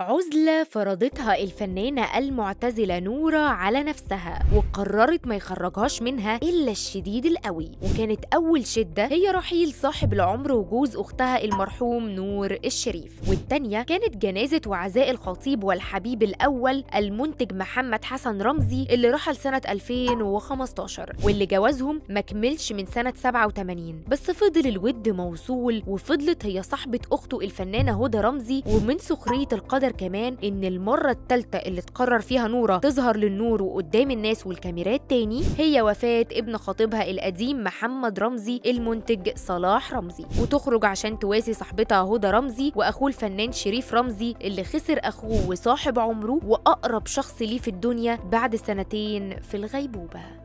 عزلة فرضتها الفنانة المعتزلة نورة على نفسها وقررت ما يخرجهاش منها إلا الشديد القوي وكانت أول شدة هي رحيل صاحب العمر وجوز أختها المرحوم نور الشريف والتانية كانت جنازة وعزاء الخطيب والحبيب الأول المنتج محمد حسن رمزي اللي رحل سنة 2015 واللي جوازهم ما كملش من سنة 87 بس فضل الود موصول وفضلت هي صاحبة أخته الفنانة هدى رمزي ومن سخرية القدر قدر كمان ان المره التالتة اللي تقرر فيها نوره تظهر للنور وقدام الناس والكاميرات تاني هي وفاه ابن خطيبها القديم محمد رمزي المنتج صلاح رمزي وتخرج عشان تواسي صاحبتها هدى رمزي واخوه الفنان شريف رمزي اللي خسر اخوه وصاحب عمره واقرب شخص ليه في الدنيا بعد سنتين في الغيبوبه